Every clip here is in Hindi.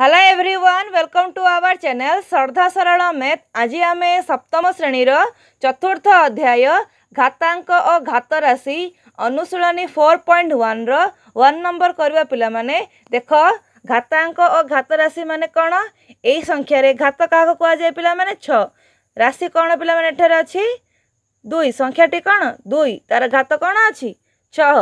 hello everyone welcome to our channel Shraddha Saral math ଆଜି ଆମେ ସପ୍ତମ ଶ୍ରେଣୀର ଚତୁର୍ଥ ଅଧ୍ୟାୟ ଘାତାଙ୍କ ଓ ଘାତ ରାଶି ଅନୁଶୀଳନୀ ଫୋର୍ ପଏଣ୍ଟ ୱାନ୍ର ୱାନ୍ ନମ୍ବର କରିବା ପିଲାମାନେ ଦେଖ ଘାତାଙ୍କ ଓ ଘାତ ରାଶି ମାନେ କ'ଣ ଏହି ସଂଖ୍ୟାରେ ଘାତ କାହାକୁ କୁହାଯାଏ ପିଲାମାନେ ଛଅ ରାଶି କ'ଣ ପିଲାମାନେ ଏଠାରେ ଅଛି ଦୁଇ ସଂଖ୍ୟାଟି କ'ଣ ଦୁଇ ତା'ର ଘାତ କ'ଣ ଅଛି ଛଅ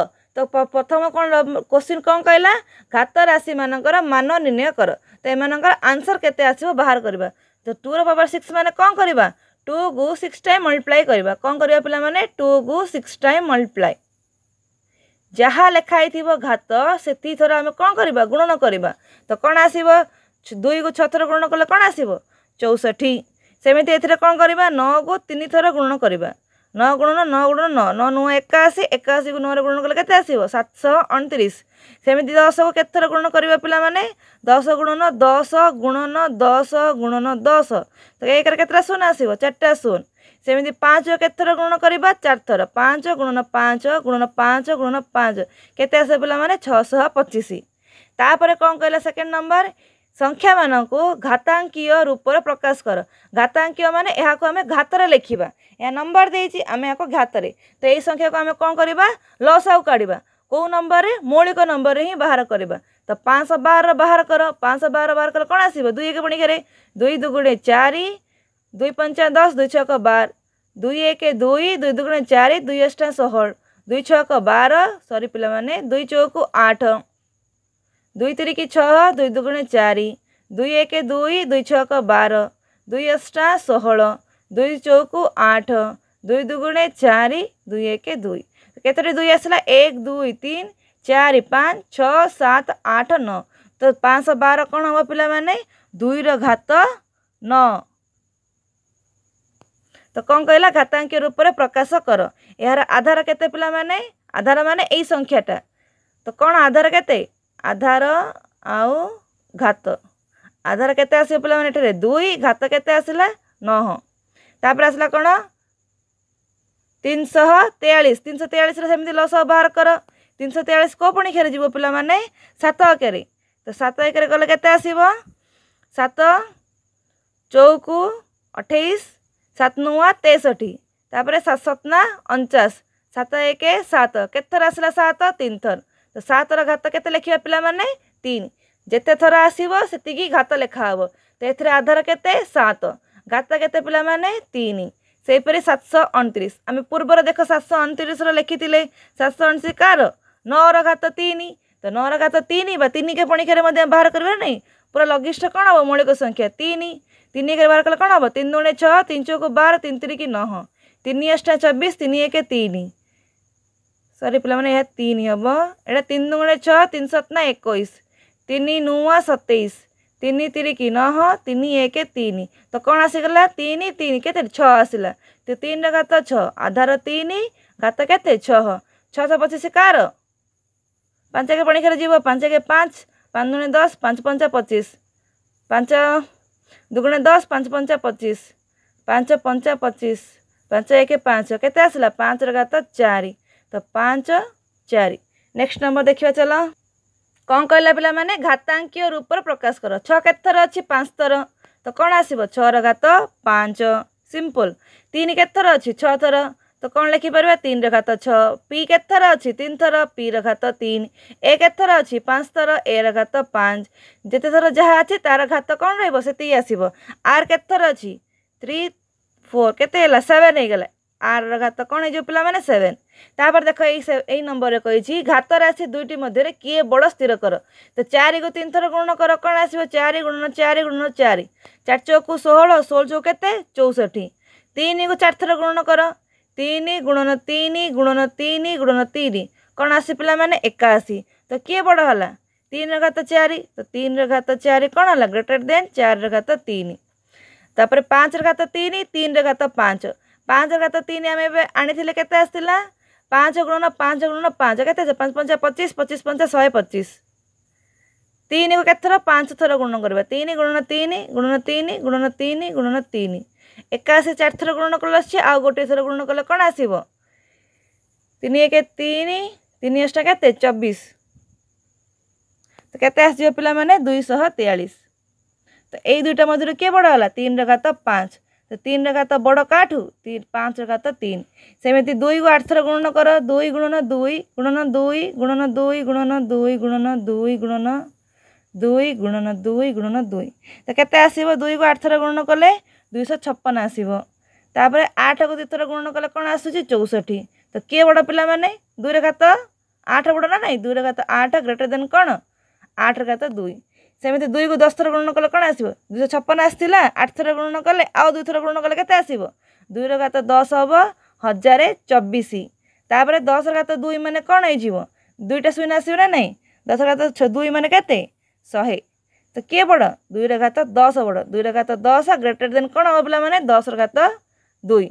ପ୍ରଥମ କ'ଣ କ୍ୱଶ୍ଚିନ୍ କ'ଣ କହିଲା ଘାତ ରାଶିମାନଙ୍କର ମାନ ନିର୍ଣ୍ଣୟ କର ତ ଏମାନଙ୍କର ଆନ୍ସର୍ କେତେ ଆସିବ ବାହାର କରିବା ତ ଟୁର ପାୱାର ସିକ୍ସ ମାନେ କ'ଣ କରିବା ଟୁକୁ ସିକ୍ସ ଟାଇମ୍ ମଲ୍ଟିପ୍ଲାଏ କରିବା କ'ଣ କରିବା ପିଲାମାନେ ଟୁକୁ ସିକ୍ସ ଟାଇମ୍ ମଲ୍ଟିପ୍ଲାଏ ଯାହା ଲେଖା ହେଇଥିବ ଘାତ ସେତିକି ଥର ଆମେ କ'ଣ କରିବା ଗୁଣନ କରିବା ତ କ'ଣ ଆସିବ ଦୁଇକୁ ଛଅ ଥର ଗୁଣନ କଲେ କ'ଣ ଆସିବ ଚଉଷଠି ସେମିତି ଏଥିରେ କ'ଣ କରିବା ନଅକୁ ତିନି ଥର ଗୁଣନ କରିବା ନଅ ଗୁଣନ ନଅ ଗୁଣ ନଅ ନଅ ନୁହଁ ଏକାଅଶୀ ଏକାଅଶୀକୁ ନଅରେ ଗୁଣନ କଲେ କେତେ ଆସିବ ସାତଶହ ଅଣତିରିଶ ସେମିତି ଦଶକୁ କେତେଥର ଗୁଣନ କରିବା ପିଲାମାନେ ଦଶ ଗୁଣନ ଦଶ ଗୁଣନ ଦଶ ଗୁଣନ ଦଶ ତ ଏକରେ କେତେଟା ଶୂନ ଆସିବ ଚାରିଟା ଶୂନ ସେମିତି ପାଞ୍ଚ କେତେଥର ଗୁଣ କରିବା ଚାରିଥର ପାଞ୍ଚ ଗୁଣନ ପାଞ୍ଚ ଗୁଣନ ପାଞ୍ଚ ଗୁଣନ ପାଞ୍ଚ କେତେ ଆସିବ ପିଲାମାନେ ଛଅଶହ ପଚିଶ ତାପରେ କ'ଣ କହିଲା ସେକେଣ୍ଡ ନମ୍ବର ସଂଖ୍ୟାମାନଙ୍କୁ ଘାତାଙ୍କୀୟ ରୂପରେ ପ୍ରକାଶ କର ଘାତାଙ୍କୀୟ ମାନେ ଏହାକୁ ଆମେ ଘାତରେ ଲେଖିବା ଏହା ନମ୍ବର ଦେଇଛି ଆମେ ଏହାକୁ ଘାତରେ ତ ଏହି ସଂଖ୍ୟାକୁ ଆମେ କ'ଣ କରିବା ଲସ୍ ଆଉ କାଢ଼ିବା କେଉଁ ନମ୍ବରରେ ମୌଳିକ ନମ୍ବରରେ ହିଁ ବାହାର କରିବା ତ ପାଞ୍ଚଶହ ବାରର ବାହାର କର ପାଞ୍ଚଶହ ବାର ବାହାର କଲେ କ'ଣ ଆସିବ ଦୁଇ ଏକ ପଣିକାରେ ଦୁଇ ଦୁଗୁଣେ ଚାରି ଦୁଇ ପଞ୍ଚାୟ ଦଶ ଦୁଇ ଛଅକ ବାର ଦୁଇ ଏକ ଦୁଇ ଦୁଇ ଦୁଗୁଣେ ଚାରି ଦୁଇ ଅଷ୍ଟା ଷୋହଳ ଦୁଇ ଛଅକ ବାର ସରି ପିଲାମାନେ ଦୁଇ ଚଉକୁ ଆଠ ଦୁଇ ତିରିକି ଛଅ ଦୁଇ ଦୁଗୁଣେ ଚାରି ଦୁଇ ଏକ ଦୁଇ ଦୁଇ ଛଅକ ବାର ଦୁଇ ଅଷ୍ଟା ଷୋହଳ দুই চৌকু আঠ দুই দুগুণে চারি দুই একে দুই କେତୋଟି ଦୁଇ ଆସିଲା ଏକ ଦୁଇ ତିନି ଚାରି ପାଞ୍ଚ ଛଅ ସାତ ଆଠ ନଅ ତ ପାଞ୍ଚଶହ ବାର କ'ଣ ହେବ ପିଲାମାନେ ଦୁଇର ଘାତ ନଅ ତ କ'ଣ କହିଲା ଘାତାଙ୍କି ରୂପରେ ପ୍ରକାଶ କର ଏହାର ଆଧାର କେତେ ପିଲାମାନେ ଆଧାର ମାନେ ଏଇ ସଂଖ୍ୟାଟା ତ କ'ଣ ଆଧାର କେତେ ଆଧାର ଆଉ ଘାତ ଆଧାର କେତେ ଆସିବ ପିଲାମାନେ ଏଠାରେ ଦୁଇ ଘାତ କେତେ ଆସିଲା ନଅ ତାପରେ ଆସିଲା କ'ଣ ତିନିଶହ ତେୟାଳିଶ ତିନିଶହ ତେୟାଳିଶରେ ସେମିତି ଲସ ବାହାର କର ତିନିଶହ ତେୟାଳିଶ କେଉଁ ପଣିକ୍ଷାରେ ଯିବ ପିଲାମାନେ ସାତ ଏକରେ ତ ସାତ ଏକରେ ଗଲେ କେତେ ଆସିବ ସାତ ଚଉକୁ ଅଠେଇଶ ସାତ ନୂଆ ତେଷଠି ତାପରେ ସାତ ସତନା ଅଣଚାଶ ସାତ ଏକ ସାତ କେତେଥର ଆସିଲା ସାତ ତିନି ଥର ତ ସାତର ଘାତ କେତେ ଲେଖିବା ପିଲାମାନେ ତିନି ଯେତେ ଥର ଆସିବ ସେତିକି ଘାତ ଲେଖା ହେବ ତ ଏଥିରେ ଆଧାର କେତେ ସାତ गाता के तीन से सतश अणतीस आम पूर्वर देख सातश अणतीस लिखी थे सात सौ अणतीस कार नौर घात तीन तो नौ घात तीन तीन के पणिकारे बाहर करवे ना पूरा लघिष्ठ कौन हम मौलिक संख्या तीन तीन के बाहर कले कौन हम तीन दुणे छः तीन चौक बार तीन तीन नौ तीन अष्टा चबीस तीन एक तीन सरी पे तीन हम एटा तीन दुणे छः तीन सतना एक तीन नुआ सतैश ତିନି ତିରିକି ନଅ ତିନି ଏକ ତିନି ତ କ'ଣ ଆସିଗଲା ତିନି ତିନି କେତେ ଛଅ ଆସିଲା ତ ତିନିର ଘାତ ଛଅ ଆଧାର ତିନି ଘାତ କେତେ ଛଅ ଛଅଶହ ପଚିଶ କାର ପାଞ୍ଚ ଏକ ପଣିଖାରେ ଯିବ ପାଞ୍ଚ ଏକ ପାଞ୍ଚ ପାଞ୍ଚ ଦୁଣେ ଦଶ ପାଞ୍ଚ ପଞ୍ଚା ପଚିଶ ପାଞ୍ଚ ଦୁଗୁଣେ ଦଶ ପାଞ୍ଚ ପଞ୍ଚା ପଚିଶ ପାଞ୍ଚ ପଞ୍ଚା ପଚିଶ ପାଞ୍ଚ ଏକ ପାଞ୍ଚ କେତେ ଆସିଲା ପାଞ୍ଚର ଘାତ ଚାରି ତ ପାଞ୍ଚ ଚାରି ନେକ୍ସଟ ନମ୍ବର ଦେଖିବା ଚାଲ କ'ଣ କହିଲା ପିଲାମାନେ ଘାତାଙ୍କୀୟ ରୂପରେ ପ୍ରକାଶ କର ଛଅ କେତେ ଥର ଅଛି ପାଞ୍ଚ ଥର ତ କ'ଣ ଆସିବ ଛଅର ଘାତ ପାଞ୍ଚ ସିମ୍ପଲ୍ ତିନି କେତେ ଥର ଅଛି ଛଅ ଥର ତ କ'ଣ ଲେଖିପାରିବା ତିନିର ଘାତ ଛଅ ପି କେତେ ଥର ଅଛି ତିନି ଥର ପିର ଘାତ ତିନି ଏ କେତେ ଥର ଅଛି ପାଞ୍ଚ ଥର ଏର ଘାତ ପାଞ୍ଚ ଯେତେ ଥର ଯାହା ଅଛି ତା'ର ଘାତ କ'ଣ ରହିବ ସେତିକି ଆସିବ ଆର୍ କେତେ ଥର ଅଛି ଥ୍ରୀ ଫୋର୍ କେତେ ହେଲା ସେଭେନ୍ ହେଇଗଲା ଆର୍ର ଘାତ କ'ଣ ହେଇଯିବ ପିଲାମାନେ ସେଭେନ୍ ତାପରେ ଦେଖ ଏଇ ଏଇ ନମ୍ବରରେ କହିଛି ଘାତ ରାଶି ଦୁଇଟି ମଧ୍ୟରେ କିଏ ବଡ଼ ସ୍ଥିର କର ତ ଚାରିକୁ ତିନି ଥର ଗୁଣନ କର କ'ଣ ଆସିବ ଚାରି ଗୁଣନ ଚାରି ଗୁଣନ ଚାରି ଚାରି ଚଉକୁ ଷୋହଳ ଷୋହଳ ଚଉ କେତେ ଚଉଷଠି ତିନିକୁ ଚାରି ଥର ଗୁଣନ କର ତିନି ଗୁଣନ ତିନି ଗୁଣନ ତିନି ଗୁଣନ ତିନି କ'ଣ ଆସି ପିଲାମାନେ ଏକାଅଶୀ ତ କିଏ ବଡ଼ ହେଲା ତିନିର ଘାତ ଚାରି ତ ତିନିର ଘାତ ଚାରି କ'ଣ ହେଲା ଗ୍ରେଟର ଦେନ୍ ଚାରିର ଘାତ ତିନି ତାପରେ ପାଞ୍ଚର ଘାତ ତିନି ତିନିର ଘାତ ପାଞ୍ଚ ପାଞ୍ଚ ଘାତ ତିନି ଆମେ ଏବେ ଆଣିଥିଲେ କେତେ ଆସିଥିଲା ପାଞ୍ଚ ଗୁଣନ ପାଞ୍ଚ ଗୁଣନ ପାଞ୍ଚ କେତେ ଅଛି ପାଞ୍ଚ ପଞ୍ଚା ପଚିଶ ପଚିଶ ପଞ୍ଚା ଶହେ ପଚିଶ ତିନିକୁ କେତେଥର ପାଞ୍ଚ ଥର ଗୁଣନ କରିବା ତିନି ଗୁଣନ ତିନି ଗୁଣନ ତିନି ଗୁଣନ ତିନି ଗୁଣନ ତିନି ଏକାଅଶୀ ଚାରିଥର ଥର ଗୁଣନ କଲେ ଆସୁଛି ଆଉ ଗୋଟିଏ ଥର ଗୁଣନ କଲେ କ'ଣ ଆସିବ ତିନି ଏକ ତିନି ତିନି ଅଷ୍ଟା କେତେ ଚବିଶ ତ କେତେ ଆସିଯିବ ପିଲାମାନେ ଦୁଇଶହ ତେୟାଳିଶ ତ ଏଇ ଦୁଇଟା ମଧ୍ୟରୁ କିଏ ବଡ଼ ହେଲା ତିନିର ଘାତ ପାଞ୍ଚ तो तीन रखा तो बड़ काठू तीन पाँच रखा तो तीन सेमती दुई को आठ थर गुणन कर दुई गुणन दुई गुणन दुई गुणन दुई गुणन दुई गुणन दुई गुणन दुई गुणन दुई गुणन दुई तो कैसे आसो को आठ थर गुणन कले दुईश छपन आसपर आठ को दुईथर गुणन कले कौन आसूसी तो किए बड़ पा मैंने दुई रेखा आठ बड़ ना ना दुई रेखा आठ ग्रेटर देन कौन आठ रेखा दुई ସେମିତି ଦୁଇକୁ ଦଶ ଥର ଗୁଣନ କଲେ କ'ଣ ଆସିବ ଦୁଇଶହ ଛପନ ଆସିଥିଲା ଆଠ ଥର ଗୁଣନ କଲେ ଆଉ ଦୁଇ ଥର ଗୁଣନ କଲେ କେତେ ଆସିବ ଦୁଇର ଘାତ ଦଶ ହେବ ହଜାରେ ଚବିଶ ତାପରେ ଦଶର ଘାତ ଦୁଇ ମାନେ କ'ଣ ହେଇଯିବ ଦୁଇଟା ଶୂନ ଆସିବ ନା ନାହିଁ ଦଶ ଘାତ ଦୁଇ ମାନେ କେତେ ଶହେ ତ କିଏ ବଡ଼ ଦୁଇର ଘାତ ଦଶ ବଡ଼ ଦୁଇର ଘାତ ଦଶ ଗ୍ରେଟର ଦେନ୍ କ'ଣ ହେବ ପିଲାମାନେ ଦଶର ଘାତ ଦୁଇ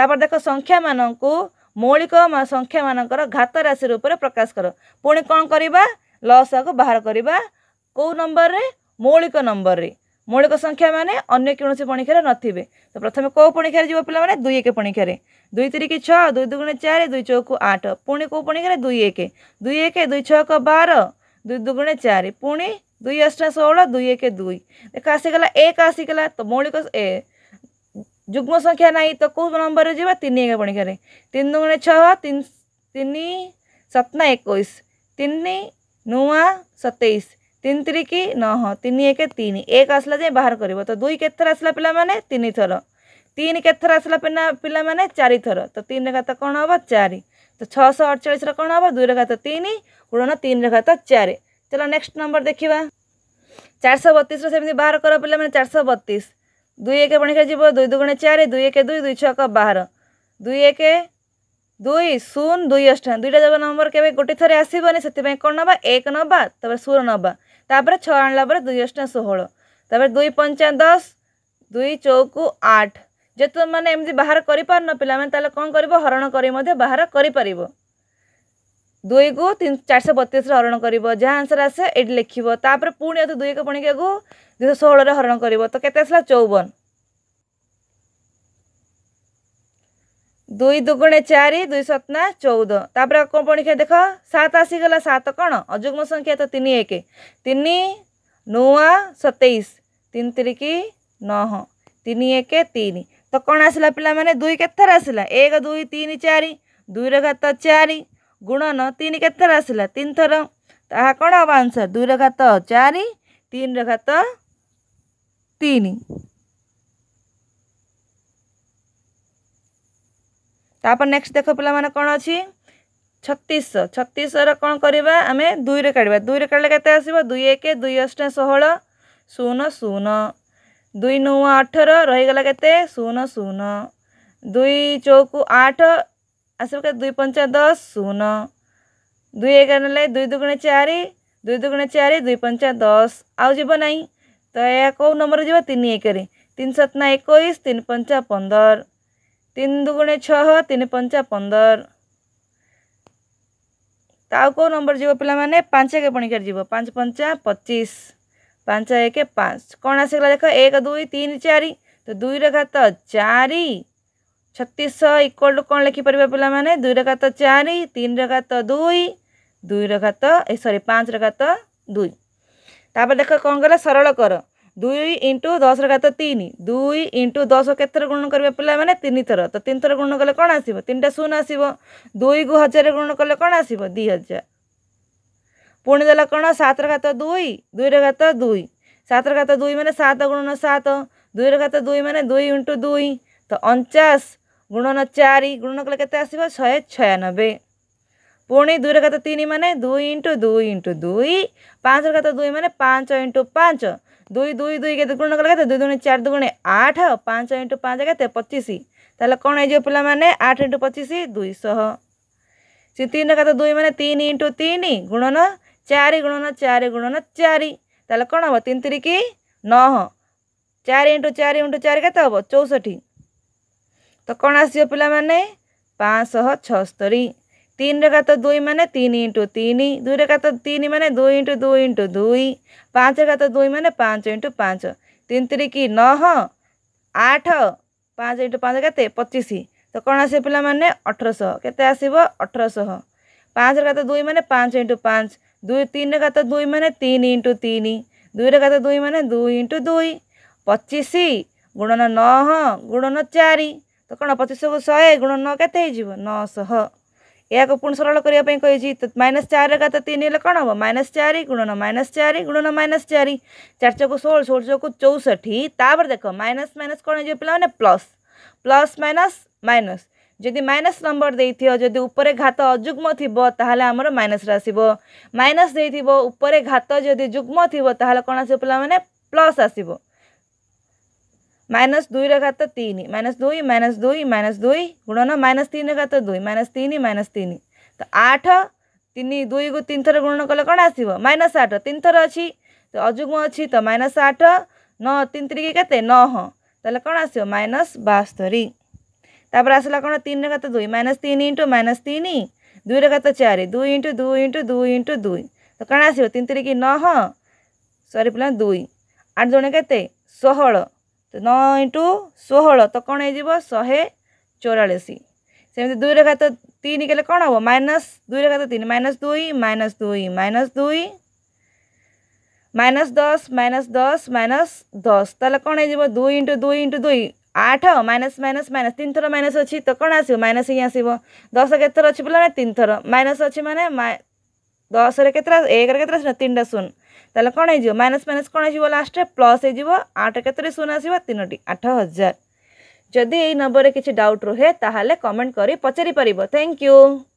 ତାପରେ ଦେଖ ସଂଖ୍ୟାମାନଙ୍କୁ ମୌଳିକ ସଂଖ୍ୟାମାନଙ୍କର ଘାତ ରାଶି ରୂପରେ ପ୍ରକାଶ କର ପୁଣି କ'ଣ କରିବା ଲସ୍ ବାହାର କରିବା कौ नंबर रे मौलिक नंबर रे मौलिक संख्या माने अन्य कौन से पणिकार नए तो प्रथम कौ पणिकार जीव पे दुई एक पणिकार दुई तीन छः दुई दुगुण चार दुई को आठ पुणी कौ पणिकार दुई एक दुई एक दुई छक बार दुई दुगुण चार पुणी दुई अष्टा षोह दुई एक दुई देख आसीगला एक आसीगला तो मौलिक ए युग्म संख्या ना तो कौ नंबर रे जीवा तीन एक पणिकार तीन दुगुण छः तीन सतना एक तीन नुआ सतैश তিন তিরিকি নহ তিন এক তিন এক আসলা যাই বাহার করব তো দুই কেতর আসলা পিলা মানে তিন থর তিন কেতর আসলা পিলা পিলা মানে চারি থর তো তিন ঘাত কোণ হব চারি তো ছশো অড়চাশর কোণ হব দুই ঘাত তিন গুণন তিন ঘাত চারি চল নেক্সট নম্বর দেখা চারশো বতিশর সেমি বাহার কর পিলা মানে চারশো বতিশ দুই এক পণিকা যাব দুই দুগুণে চারি দুই এক দুই দুই ছক বাহার দুই এক দুই শূন্য দুই অষ্টান দুইটা যাব নম্বর কেবে গোটে থরে আসবনি সেপাই কোণ নবা এক নবা তারপরে শূন্য নবা ତାପରେ ଛଅ ଆଣିଲା ପରେ ଦୁଇ ଅଷ୍ଟ ଷୋହଳ ତାପରେ ଦୁଇ ପଞ୍ଚା ଦଶ ଦୁଇ ଚଉକୁ ଆଠ ଯଦି ତୁମେମାନେ ଏମିତି ବାହାର କରିପାରୁନ ପିଲାମାନେ ତାହେଲେ କ'ଣ କରିବ ହରଣ କରି ମଧ୍ୟ ବାହାର କରିପାରିବ ଦୁଇକୁ ତିନି ଚାରିଶହ ବତିଶରେ ହରଣ କରିବ ଯାହା ଆନ୍ସର୍ ଆସେ ଏଇଠି ଲେଖିବ ତାପରେ ପୁଣି ଅତି ଦୁଇକୁ ପୁଣିକି ଆଗକୁ ଦୁଇଶହ ଷୋହଳରେ ହରଣ କରିବ ତ କେତେ ଆସିଲା ଚଉବନ দুই দুগুণে চারি দুই সতনা চৌদ তাপরে কোণ পরীক্ষা দেখ সাত আসিগলা সাত কোণ অযুগ্ম সংখ্যা তো তিন এক তিন নূয়া সতেইশ তিন তিরিকি নহ তিন এক তিন তো কোণ আসলা পিলা মানে দুই কেতর আসলা এক দুই তিন চারি দুইর ঘাত চারি গুণন তিন কেতর আসলা তিন থর তাহা কোণ হব আনসর দুইর ঘাত চারি তিনর ঘাত তিন তাপরে নেক্সট দেখ পিলামানে কোণ অছি ছত্রিশশো ছত্রিশশোর কোণ করা আমি দুইরে কাড়া দুইরে কাড়লে কেতে আসব দুই এক দুই অষ্টে ষোহল শূন্য শূন্য দুই নৌ অঠর রহিগলা কেতে শূন্য শূন্য দুই চৌক আট আসব কে দুই পঞ্চা দশ শূন্য দুই এগার নেলে দুই দুগুণে চারি দুই দুগুণে চারি দুই পঞ্চা দশ আউ যাব না তো এ কেউ নম্বর যাব তিন একরে তিন সাতনা একুশ তিন পঞ্চা পনের तीन दुगुणे छः तीन पंचा पंदर ताऊ को नंबर जीव पे पांच एक पणिकार जीव पांच पंचा पचीस पांच एक पाँच कौन आसगला देख एक दुई तीन चार तो दुई घात चार छत्तीस इक्वल टू कौन लिखिपर पे दुई घात चार तीन घात दुई दुई घात ए सरी पाँच घात दुई तापर देख कौन कला सरल कर দুই ইন্টু দশ রাত তিন দুই ইন্টু দশ কেতর গুণ করবে পিলা মানে তিন থর তো তিন থর গুণ কলে কোণ আসবে তিনটা শূন্য আসব দুই কু হাজার গুণ কলে কোণ আসব দুই হাজার পুঁ দেলা কোণ সাত রাত দুই দুই রাত দুই সাত রাত দুই মানে সাত গুণন সাত দুই রাত দুই মানে দুই ইন্টু দুই তো অঞ্চাশ গুণন চারি গুণন কলে কে আসব শহে ছয়ানবে পুঁ দুই রাত তিন মানে দুই ইন্টু দুই ইন্টু দুই পাঁচ রাত দুই মানে পাঁচ ইন্টু পাঁচ দুই দুই দুই কেতে গুণ কলে কেতে দুই দুগুণে চার দুগুণে আঠ পাঁচ ইন্টু পাঁচ কেতে পঁচিশ তাহলে কোণ হয়ে যাব পিলামানে আঠ ইন্টু পঁচিশ দুইশহ সে তিন কেতে দুই মানে তিন ইন্টু তিন গুণন চারি গুণন চারি গুণন চারি তাহলে কোণ হব তিন তিরিকি নহ চারি ইন্টু চারি ইন্টু চারি কেতে হব চৌষঠি তো কোণ আসবে পিলামানে পাঁচশহ ছস্তরি तीन रेखात तो दुई मान तीन इंटू तीन दुई रेखात तो तीन मान दुई इंटू दुई इंटू दुई पाँच रेखात तो दुई मान पाँच इंटू पाँच तीन तिरिकी नह आठ पाँच इंटू पाँच के पच्चिश तो कौन आस पे मैंने अठरश के आसव अठरश पाँच रेखात दुई मान पाँच इंटू पाँच दुई तीन रेखात दुई मान तीन इंटू तीन दुई रेखात दुई मान दुई इंटू दुई पच्चिश गुणन नह गुणन चारि तो कौन पच्चिश को शहे गुणन न के नौश यहाँ पुण सरल करने तो माइनस चार रेखा तो तीन हेल्ला कौन हम माइनस चार गुणन माइनस चार गुणन माइनस चार चार चक षोल षोल चक चौसठी तापर देख माइनस माइनस कौन हो पा प्लस प्लस माइनस माइनस जदि माइनस नंबर दे थी ऊपर घात अजुग्म थोड़े आमर माइनस आसो माइनस दे थोड़े घात जदि जुग्म थोड़ा कौन आस पे प्लस आसो মাইনাস দুইর ঘাত তিন মাইনাস দুই মাইনাস দুই মাইনাস দুই গুণন মাইনাস তিন ঘাত দুই মাইনাস তিন মাইনাস তিন তো আঠ তিন দুইকু তিন থর গুণন কলে কোণ আসব মাইনাস আঠ তিন থর অছি তো অযুগ্ম অছি তো মাইনাস আঠ ন তিন তিরিকি কেতে নহ তাহলে কোণ আসব মাইনাস বাস্তরি তাপরে আসলা কোণ তিন ঘাত দুই মাইনাস তিন ইন্টু মাইনাস তিন দুইর ঘাত চারি দুই ইন্টু দুই ইন্টু দুই ইন্টু দুই তো কোণ আসব তিন তিরিকি নহ সরি পিলা দুই আট জনে কেতে ষোহল নয় ইন্টু ষোহল তো কোণ হয়ে শহে চৌরাশ সেমি দুই রেখা তো তিন গেলে কোণ হব মাইনাস দুই রেখা তো তিন মাইনাস দুই মাইনাস দুই মাইনাস দুই মাইনাস দশ মাইনাস দশ মাইনাস দশ তাহলে কোণ হয়ে দুই ইন্টু দুই ইন্টু দুই আঠ মাইনাস মাইনাস মাইনাস তিন থর মাইনাস অছি তো কোণ আসব মাইনাস হি আসব দশ কেতর অছি পিলা তিন থর মাইনাস অছি মানে দশরে কেতটা একরে কেতটা শূন্য তিনটা শূন্য তাহলে କ'ଣ ହେଇଯିବ ମାଇନସ୍ ମାଇନସ୍ କ'ଣ ହେଇଯିବ ଲାଷ୍ଟରେ ପ୍ଲସ୍ ହେଇଯିବ ଆଠ କେତୋଟି ଶୂନ ଆସିବ ତିନୋଟି ଆଠ ହଜାର ଯଦି ଏଇ ନମ୍ବରରେ କିଛି ଡାଉଟ୍ ରୁହେ ତାହେଲେ କମେଣ୍ଟ କରି ପଚାରିପାରିବ ଥ୍ୟାଙ୍କ ୟୁ